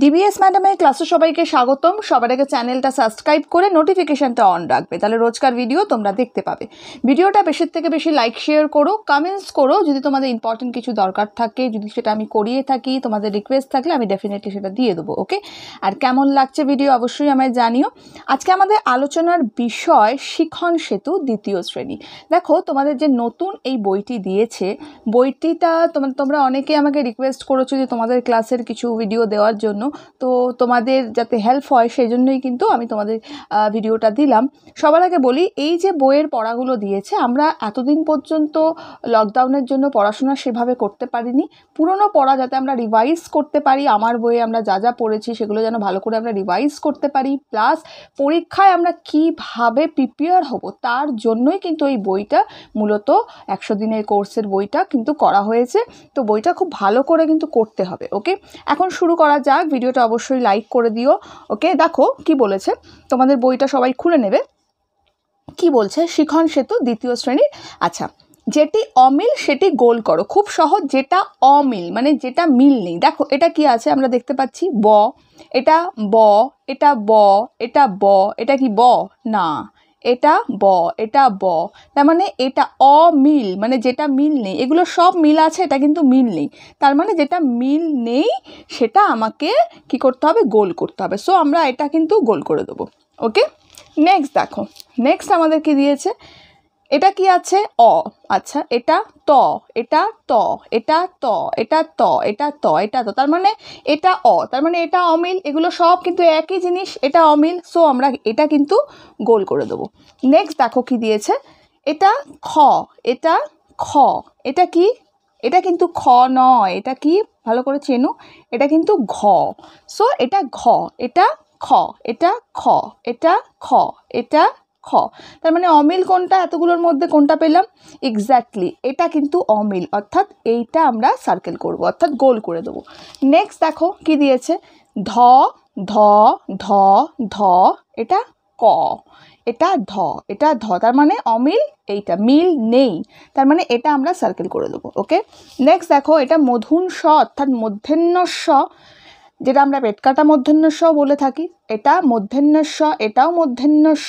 DBS ম্যাডামের ক্লাসে সবাইকে স্বাগতম সবার আগে চ্যানেলটা সাবস্ক্রাইব করে নোটিফিকেশানটা অন রাখবে তাহলে রোজকার ভিডিও তোমরা দেখতে পাবে ভিডিওটা বেশির থেকে বেশি লাইক শেয়ার করো কমেন্টস করো যদি তোমাদের ইম্পর্টেন্ট কিছু দরকার থাকে যদি সেটা আমি করিয়ে থাকি তোমাদের রিকোয়েস্ট থাকলে আমি ডেফিনেটলি সেটা দিয়ে দেবো ওকে আর কেমন লাগছে ভিডিও অবশ্যই আমায় জানিও আজকে আমাদের আলোচনার বিষয় শিখন সেতু দ্বিতীয় শ্রেণী দেখো তোমাদের যে নতুন এই বইটি দিয়েছে বইটিটা তোমরা অনেকে আমাকে রিকোয়েস্ট করেছো যে তোমাদের ক্লাসের কিছু ভিডিও দেওয়ার জন্য জন্য তো তোমাদের যাতে হেল্প হয় সেই জন্যই কিন্তু আমি তোমাদের ভিডিওটা দিলাম সবার আগে বলি এই যে বইয়ের পড়াগুলো দিয়েছে আমরা এতদিন পর্যন্ত লকডাউনের জন্য পড়াশোনা সেভাবে করতে পারিনি পুরনো পড়া যাতে আমরা রিভাইজ করতে পারি আমার বইয়ে আমরা যা যা পড়েছি সেগুলো যেন ভালো করে আমরা রিভাইজ করতে পারি প্লাস পরীক্ষায় আমরা কিভাবে প্রিপেয়ার হব তার জন্যই কিন্তু এই বইটা মূলত একশো দিনের কোর্সের বইটা কিন্তু করা হয়েছে তো বইটা খুব ভালো করে কিন্তু করতে হবে ওকে এখন শুরু করা যাক ভিডিওটা অবশ্যই লাইক করে দিও ওকে দেখো কি বলেছে তোমাদের বইটা সবাই খুলে নেবে কি বলছে শিখন সেতু দ্বিতীয় শ্রেণীর আচ্ছা যেটি অমিল সেটি গোল করো খুব সহজ যেটা অমিল মানে যেটা মিল নেই দেখো এটা কি আছে আমরা দেখতে পাচ্ছি ব এটা ব এটা ব এটা ব এটা কি ব না এটা ব এটা ব তার মানে এটা অমিল মানে যেটা মিল নেই এগুলো সব মিল আছে এটা কিন্তু মিল নেই তার মানে যেটা মিল নেই সেটা আমাকে কি করতে হবে গোল করতে হবে সো আমরা এটা কিন্তু গোল করে দেবো ওকে নেক্সট দেখো নেক্সট আমাদেরকে দিয়েছে এটা কি আছে অ আচ্ছা এটা ত এটা ত এটা ত এটা ত এটা ত এটা ত তার মানে এটা অ তার মানে এটা অমিল এগুলো সব কিন্তু একই জিনিস এটা অমিল সো আমরা এটা কিন্তু গোল করে দেবো নেক্সট দেখো কি দিয়েছে এটা খ এটা খ এটা কি এটা কিন্তু খ নয় এটা কি ভালো করে চেনো এটা কিন্তু ঘ সো এটা ঘ এটা খ এটা খ এটা খ এটা খ তার মানে অমিল কোনটা এতগুলোর মধ্যে কোনটা পেলাম এক্স্যাক্টলি এটা কিন্তু অমিল অর্থাৎ এইটা আমরা সার্কেল করব অর্থাৎ গোল করে দেবো নেক্সট দেখো কি দিয়েছে ধ ধ ধ ধ এটা ক এটা ধ এটা ধ তার মানে অমিল এইটা মিল নেই তার মানে এটা আমরা সার্কেল করে দেবো ওকে নেক্সট দেখো এটা মধুন স অর্থাৎ মধ্যাহ্ন স যেটা আমরা পেটকাটা মধ্যাহ্ন স বলে থাকি এটা মধ্যাহ্ন স এটাও মধ্যাহ্ন স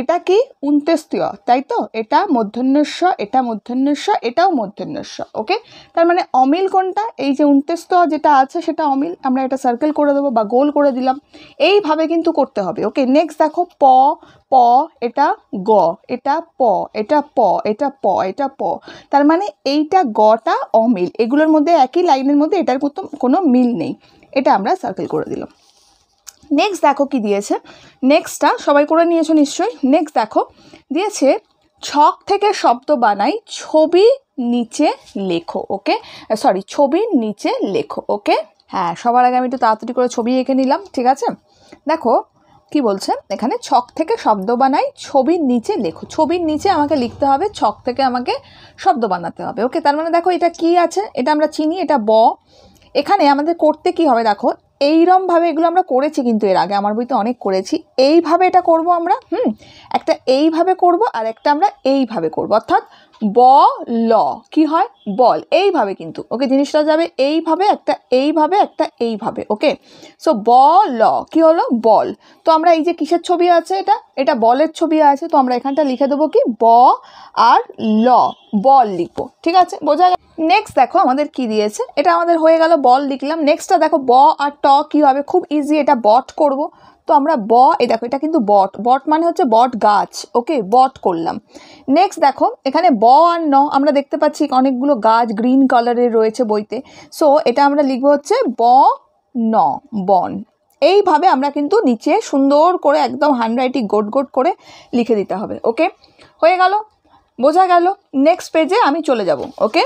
এটা কি উনতেস্তীয় তাই তো এটা মধ্যন্যস্য এটা মধ্যন্যস্য এটাও মধ্যন্যস্য ওকে তার মানে অমিল কোনটা এই যে উনতেস্ত যেটা আছে সেটা অমিল আমরা এটা সার্কেল করে দেবো বা গোল করে দিলাম এইভাবে কিন্তু করতে হবে ওকে নেক্সট দেখো প প এটা গ এটা প এটা প এটা প এটা প তার মানে এইটা গটা অমিল এগুলোর মধ্যে একই লাইনের মধ্যে এটার কোনো মিল নেই এটা আমরা সার্কেল করে দিলাম নেক্সট দেখো কি দিয়েছে নেক্সটটা সবাই করে নিয়েছো নিশ্চয়ই নেক্সট দেখো দিয়েছে ছক থেকে শব্দ বানাই ছবি নিচে লেখো ওকে সরি ছবির নিচে লেখো ওকে হ্যাঁ সবার আগে আমি একটু তাড়াতাড়ি করে ছবি এঁকে নিলাম ঠিক আছে দেখো কি বলছে এখানে ছক থেকে শব্দ বানাই ছবির নিচে লেখো ছবির নিচে আমাকে লিখতে হবে ছক থেকে আমাকে শব্দ বানাতে হবে ওকে তার মানে দেখো এটা কি আছে এটা আমরা চিনি এটা ব এখানে আমাদের করতে কি হবে দেখো এইরমভাবে এগুলো আমরা করেছি কিন্তু এর আগে আমার বইতে অনেক করেছি এইভাবে এটা করব আমরা হুম একটা এইভাবে করব আর একটা আমরা এইভাবে করব অর্থাৎ ব ল কি হয় বল এইভাবে কিন্তু ওকে জিনিসটা যাবে এইভাবে একটা এইভাবে একটা এইভাবে ওকে সো ব ল কি হলো বল তো আমরা এই যে কিসের ছবি আছে এটা এটা বলের ছবি আছে তো আমরা এখানটা লিখে দেবো কি ব আর ল বল লিখবো ঠিক আছে বোঝা গেল নেক্সট দেখো আমাদের কি দিয়েছে এটা আমাদের হয়ে গেল বল লিখলাম নেক্সটটা দেখো ব আর ট কী হবে খুব ইজি এটা বট করব তো আমরা ব এ দেখো এটা কিন্তু বট বট মানে হচ্ছে বট গাছ ওকে বট করলাম নেক্সট দেখো এখানে ব আর ন আমরা দেখতে পাচ্ছি অনেকগুলো গাছ গ্রিন কালারের রয়েছে বইতে সো এটা আমরা লিখবো হচ্ছে ব ন বন এইভাবে আমরা কিন্তু নিচে সুন্দর করে একদম হ্যান্ডরাইটিং গোট গোট করে লিখে দিতে হবে ওকে হয়ে গেল বোঝা গেল নেক্সট পেজে আমি চলে যাব ওকে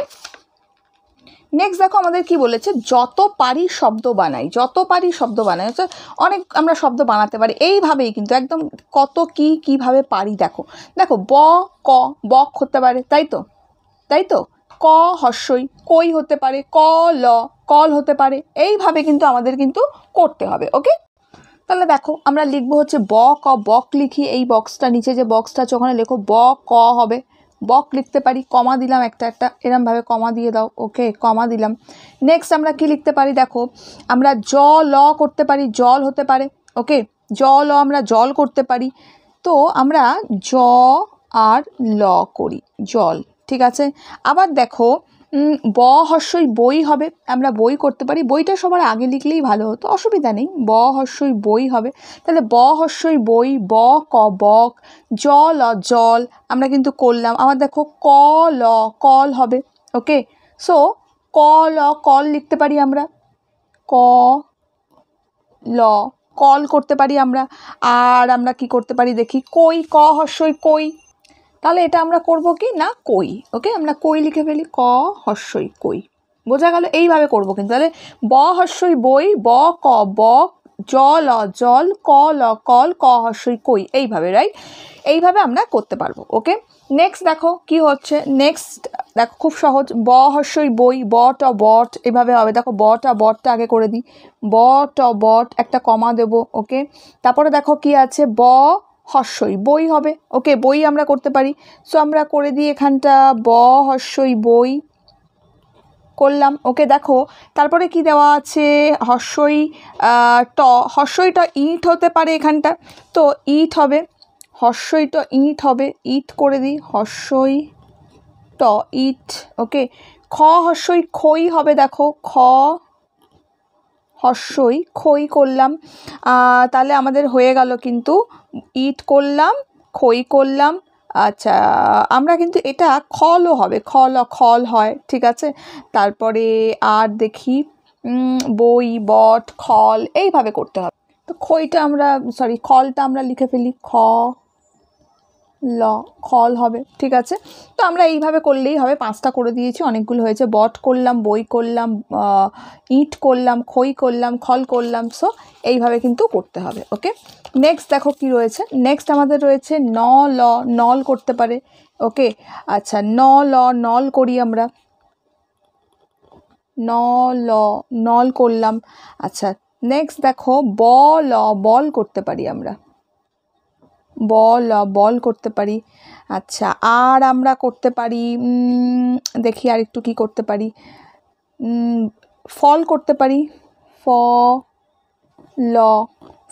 নেক্সট দেখো আমাদের কি বলেছে যত পারি শব্দ বানাই যত পারি শব্দ বানাই হচ্ছে অনেক আমরা শব্দ বানাতে পারি এইভাবেই কিন্তু একদম কত কি কিভাবে পারি দেখো দেখো ব ক বক হতে পারে তাই তো তাই তো ক হস্যই কই হতে পারে ক ল কল হতে পারে এইভাবে কিন্তু আমাদের কিন্তু করতে হবে ওকে তাহলে দেখো আমরা লিখবো হচ্ছে ব ক বক লিখি এই বক্সটা নিচে যে বক্সটা আছে ওখানে লেখো ব ক হবে বক লিখতে পারি কমা দিলাম একটা একটা এরমভাবে কমা দিয়ে দাও ওকে কমা দিলাম নেক্সট আমরা কি লিখতে পারি দেখো আমরা জ ল করতে পারি জল হতে পারে ওকে জ ল আমরা জল করতে পারি তো আমরা জ আর ল করি জল ঠিক আছে আবার দেখো ব হস্যই বই হবে আমরা বই করতে পারি বইটা সবার আগে লিখলেই ভালো হতো অসুবিধা নেই ব হস্যই বই হবে তাহলে ব হস্যই বই ব ক বক জ ল জল আমরা কিন্তু করলাম আমার দেখো ক ল কল হবে ওকে সো ক ল কল লিখতে পারি আমরা ক ল কল করতে পারি আমরা আর আমরা কি করতে পারি দেখি কই ক হস্যই কই তাহলে এটা আমরা করব কি না কই ওকে আমরা কই লিখে ফেলি ক হস্যই কই বোঝা গেল এইভাবে করব কিন্তু তাহলে ব হস্যই বই ব ক ব জ ল জল ক ল কল ক হস্যই কই এইভাবে রাইট এইভাবে আমরা করতে পারবো ওকে নেক্সট দেখো কি হচ্ছে নেক্সট দেখো খুব সহজ ব হস্যই বই ব ট বট এভাবে হবে দেখো বটা বটটা আগে করে দিই ব ট বট একটা কমা দেব ওকে তারপরে দেখো কি আছে ব হর্ষই বই হবে ওকে বই আমরা করতে পারি সো আমরা করে দিই এখানটা ব হর্ষই বই করলাম ওকে দেখো তারপরে কি দেওয়া আছে হর্ষই ট হর্ষই ট ইট হতে পারে এখানটা তো ইট হবে হর্ষই ট ইট হবে ইট করে দিই হর্ষই ট ইট ওকে খ হর্ষই খই হবে দেখো খ হস্যই খই করলাম তাহলে আমাদের হয়ে গেল কিন্তু ইট করলাম খই করলাম আচ্ছা আমরা কিন্তু এটা খলও হবে খল খল হয় ঠিক আছে তারপরে আর দেখি বই বট খল এইভাবে করতে হবে তো খইটা আমরা সরি খলটা আমরা লিখে ফেলি খ ল খল হবে ঠিক আছে তো আমরা এইভাবে করলেই হবে পাঁচটা করে দিয়েছি অনেকগুলো হয়েছে বট করলাম বই করলাম ইট করলাম খই করলাম খল করলাম সো এইভাবে কিন্তু করতে হবে ওকে নেক্সট দেখো কি রয়েছে নেক্সট আমাদের রয়েছে ন ল নল করতে পারে ওকে আচ্ছা ন ল নল করি আমরা ন ল নল করলাম আচ্ছা নেক্সট দেখো ব ল বল করতে পারি আমরা বল বল করতে পারি আচ্ছা আর আমরা করতে পারি দেখি আর একটু কি করতে পারি ফল করতে পারি ফ ল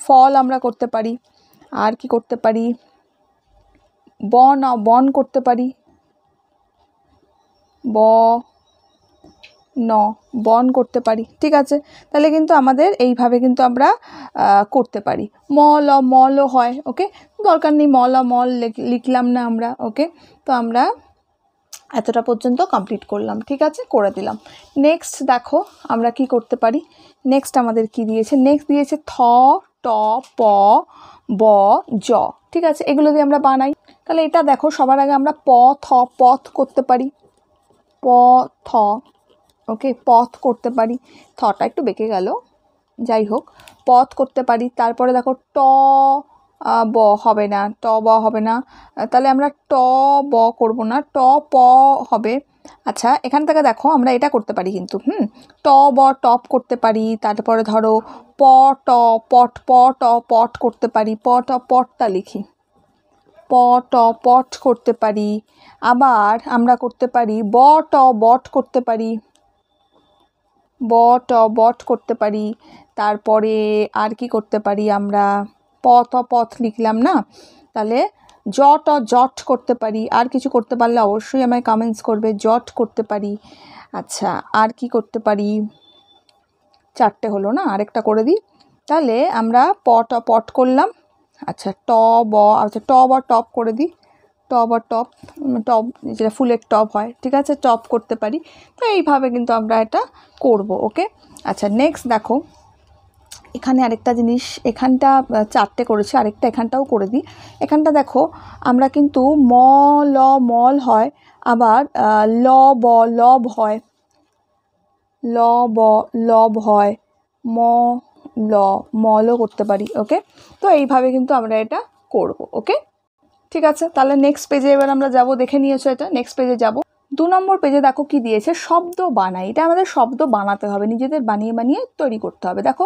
ফল আমরা করতে পারি আর কি করতে পারি বন বন করতে পারি ব ন বন করতে পারি ঠিক আছে তাহলে কিন্তু আমাদের এইভাবে কিন্তু আমরা করতে পারি ম ল মলও হয় ওকে দরকার নেই ম ল মল লিখলাম না আমরা ওকে তো আমরা এতটা পর্যন্ত কমপ্লিট করলাম ঠিক আছে করে দিলাম নেক্সট দেখো আমরা কি করতে পারি নেক্সট আমাদের কি দিয়েছে নেক্সট দিয়েছে থ ট প ব জ ঠিক আছে এগুলো দিয়ে আমরা বানাই তাহলে এটা দেখো সবার আগে আমরা প থ পথ করতে পারি প থ ওকে পথ করতে পারি থটা একটু বেঁকে গেল যাই হোক পথ করতে পারি তারপরে দেখো ট ব হবে না ট ব হবে না তাহলে আমরা ট ব করব না ট প হবে আচ্ছা এখান থেকে দেখো আমরা এটা করতে পারি কিন্তু হুম ট ব টপ করতে পারি তারপরে ধরো প ট পট প ট পট করতে পারি প ট পটটা লিখি প ট পট করতে পারি আবার আমরা করতে পারি ব ট বট করতে পারি ব বট করতে পারি তারপরে আর কি করতে পারি আমরা পথ পথ লিখলাম না তাহলে জট জট করতে পারি আর কিছু করতে পারলে অবশ্যই আমায় কামেন্টস করবে জট করতে পারি আচ্ছা আর কি করতে পারি চারটে হলো না আরেকটা করে দিই তাহলে আমরা পট পট করলাম আচ্ছা ট ব আচ্ছা ট বা টপ করে দিই টপ আর টপ টব যেটা ফুলের টপ হয় ঠিক আছে টপ করতে পারি তো এইভাবে কিন্তু আমরা এটা করব ওকে আচ্ছা নেক্সট দেখো এখানে আরেকটা জিনিস এখানটা চারটে করেছি আরেকটা এখানটাও করে দিই এখানটা দেখো আমরা কিন্তু ম ল মল হয় আবার ল ব লব হয় ল ব লব হয় ম ল মলও করতে পারি ওকে তো এইভাবে কিন্তু আমরা এটা করব ওকে ঠিক আছে তাহলে নেক্সট পেজে এবার আমরা যাব দেখে নিয়েছো এটা নেক্সট পেজে যাব দু নম্বর পেজে দেখো কি দিয়েছে শব্দ বানাই এটা আমাদের শব্দ বানাতে হবে নিজেদের বানিয়ে বানিয়ে তৈরি করতে হবে দেখো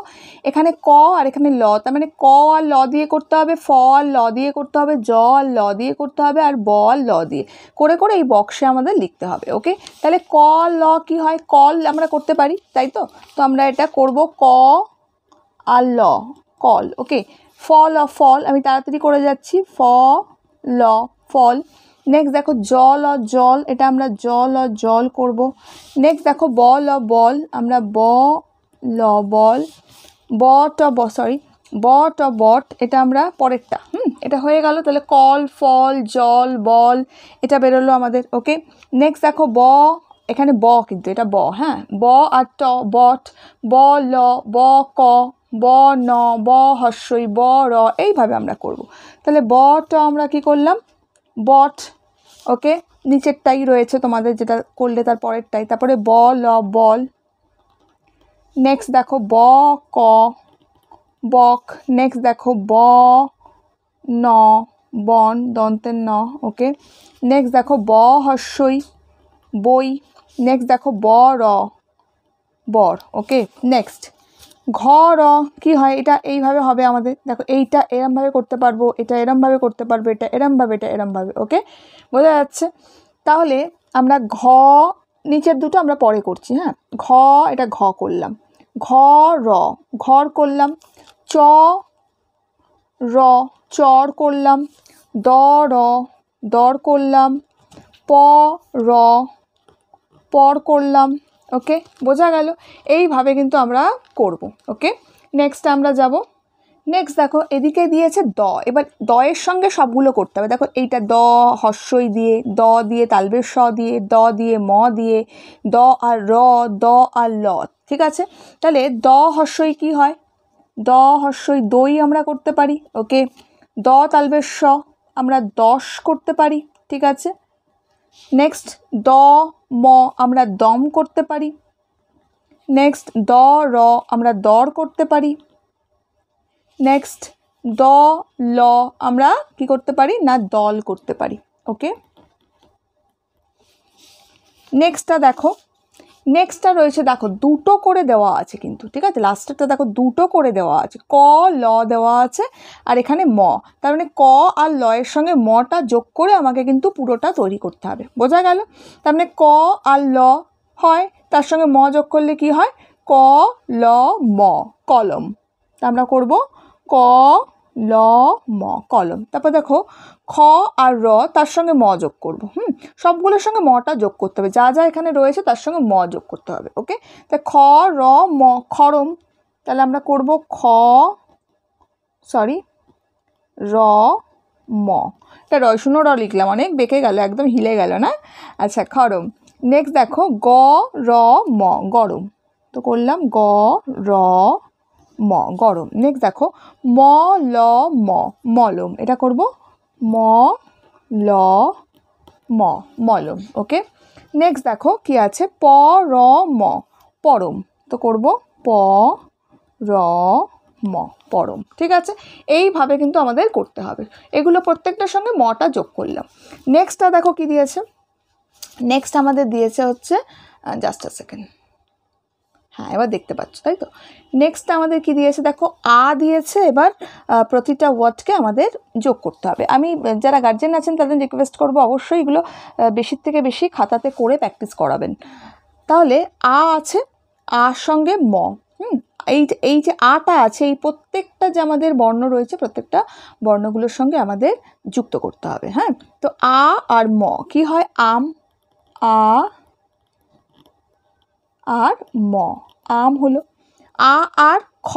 এখানে ক আর এখানে ল তার মানে ক আর ল দিয়ে করতে হবে ফ আর ল দিয়ে করতে হবে জ আর ল দিয়ে করতে হবে আর ব আর ল দিয়ে করে করে এই বক্সে আমাদের লিখতে হবে ওকে তাহলে ক ল কি হয় কল আমরা করতে পারি তাই তো তো আমরা এটা করব ক আর ল কল ওকে ফল অ ফল আমি তাড়াতাড়ি করে যাচ্ছি ফ ল ফল নেক্সট দেখো জল অ জল এটা আমরা জল অ জল করব নেক্সট দেখো বল অ বল আমরা ব ল বল ব ট ব সরি ব অ বট এটা আমরা পরেরটা হুম এটা হয়ে গেল তাহলে কল ফল জল বল এটা বেরোলো আমাদের ওকে নেক্সট দেখো ব এখানে ব কিন্তু এটা ব হ্যাঁ ব আর ট বট ব ল ব ক ব ন ব হস্যই ব র এইভাবে আমরা করব। তাহলে ব ট আমরা কি করলাম বট ওকে নিচেরটাই রয়েছে তোমাদের যেটা করলে তার পরেরটাই তারপরে ব ল বল নেক্সট দেখো ব ক বক নেক্সট দেখো ব ন বন দন্তের ন ওকে নেক্সট দেখো ব হস্যই বই নেক্সট দেখো ব র বর ওকে নেক্সট ঘর কি হয় এটা এইভাবে হবে আমাদের দেখো এইটা এরমভাবে করতে পারবো এটা এরমভাবে করতে পারবো এটা এরমভাবে এটা এরমভাবে ওকে বোঝা যাচ্ছে তাহলে আমরা ঘ নিচের দুটো আমরা পরে করছি হ্যাঁ ঘ এটা ঘ করলাম ঘ র ঘর করলাম চ র চর করলাম দ র দর করলাম প র পর করলাম ওকে বোঝা গেল এইভাবে কিন্তু আমরা করব ওকে নেক্সট আমরা যাব নেক্সট দেখো এদিকে দিয়েছে দ এবার দয়ের সঙ্গে সবগুলো করতে হবে দেখো এইটা দ হর্ষই দিয়ে দ দিয়ে তালবের স দিয়ে দ দিয়ে ম দিয়ে দ আর র দ আর ল ঠিক আছে তাহলে দ হর্ষই কি হয় দ হর্ষই দই আমরা করতে পারি ওকে দ তালবের স আমরা দশ করতে পারি ঠিক আছে নেক্সট দ ম আমরা দম করতে পারি নেক্সট দ র আমরা দর করতে পারি নেক্সট দ ল আমরা কি করতে পারি না দল করতে পারি ওকে নেক্সটটা দেখো নেক্সটটা রয়েছে দেখো দুটো করে দেওয়া আছে কিন্তু ঠিক আছে লাস্টেরটা দেখো দুটো করে দেওয়া আছে ক ল দেওয়া আছে আর এখানে ম তার মানে ক আর ল এর সঙ্গে মটা যোগ করে আমাকে কিন্তু পুরোটা তৈরি করতে হবে বোঝা গেল তার মানে ক আর ল হয় তার সঙ্গে ম যোগ করলে কি হয় ক ল ম কলম তা আমরা করব ক ল ম কলম তারপর দেখো খ আর র তার সঙ্গে ম যোগ করব হুম সবগুলোর সঙ্গে মটা যোগ করতে হবে যা যা এখানে রয়েছে তার সঙ্গে ম যোগ করতে হবে ওকে তা খ র ম খরম তাহলে আমরা করব খ সরি র ম এটা র শূন্য র লিখলাম অনেক বেঁকে গেল একদম হিলে গেল না আচ্ছা খরম নেক্সট দেখো গ র ম গরম তো করলাম গ র ম গরম নেক্সট দেখো ম ল ম মলম এটা করব ম ল ম মলম ওকে নেক্সট দেখো কি আছে প র ম পরম তো করব প র ম পরম ঠিক আছে এইভাবে কিন্তু আমাদের করতে হবে এগুলো প্রত্যেকটার সঙ্গে মটা যোগ করলাম নেক্সটটা দেখো কি দিয়েছে নেক্সট আমাদের দিয়েছে হচ্ছে জাস্ট আ সেকেন্ড হ্যাঁ এবার দেখতে পাচ্ছ তাই তো নেক্সট আমাদের কি দিয়েছে দেখো আ দিয়েছে এবার প্রতিটা ওয়ার্ডকে আমাদের যোগ করতে হবে আমি যারা গার্জেন আছেন তাদের রিকোয়েস্ট করবো অবশ্যই এগুলো বেশির থেকে বেশি খাতাতে করে প্র্যাকটিস করাবেন তাহলে আ আছে আর সঙ্গে ম হুম এই এই যে আটা আছে এই প্রত্যেকটা যে আমাদের বর্ণ রয়েছে প্রত্যেকটা বর্ণগুলোর সঙ্গে আমাদের যুক্ত করতে হবে হ্যাঁ তো আ আর ম কি হয় আম আ আর ম আম হলো আ আর খ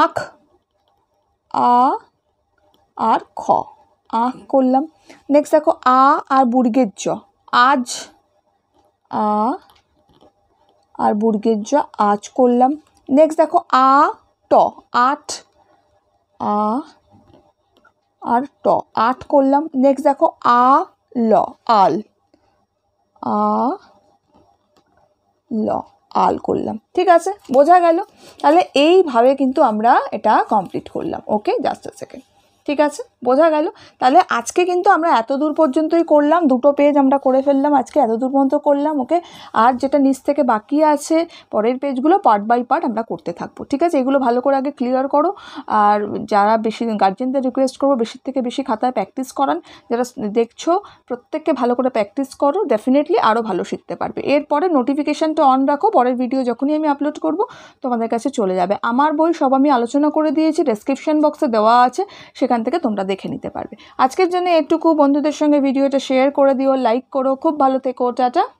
আখ আ আর খ আখ করলাম নেক্সট দেখো আ আর বুর্গের জ আজ আ আর বুর্গের জ আজ করলাম নেক্সট দেখো আ ট আট আ আর ট আট করলাম নেক্সট দেখো আ ল আল আ ল আল করলাম ঠিক আছে বোঝা গেল তাহলে এইভাবে কিন্তু আমরা এটা কমপ্লিট করলাম ওকে জাস্ট সেকেন্ড ঠিক আছে বোঝা গেল তাহলে আজকে কিন্তু আমরা এত দূর পর্যন্তই করলাম দুটো পেজ আমরা করে ফেললাম আজকে এত দূর পর্যন্ত করলাম ওকে আর যেটা নিচ থেকে বাকি আছে পরের পেজগুলো পার্ট বাই পার্ট আমরা করতে থাকবো ঠিক আছে এগুলো ভালো করে আগে ক্লিয়ার করো আর যারা বেশি গার্জেনদের রিকোয়েস্ট করবো বেশি থেকে বেশি খাতায় প্র্যাকটিস করান যারা দেখছো প্রত্যেককে ভালো করে প্র্যাকটিস করো ডেফিনেটলি আরও ভালো শিখতে পারবে এরপরে নোটিফিকেশানটা অন রাখো পরের ভিডিও যখনই আমি আপলোড করব তোমাদের কাছে চলে যাবে আমার বই সব আমি আলোচনা করে দিয়েছি ডেসক্রিপশান বক্সে দেওয়া আছে সেখানে সেখান থেকে তোমরা দেখে নিতে পারবে আজকের জন্য এটুকু বন্ধুদের সঙ্গে ভিডিওটা শেয়ার করে দিও লাইক করো খুব ভালো থেকো টাটা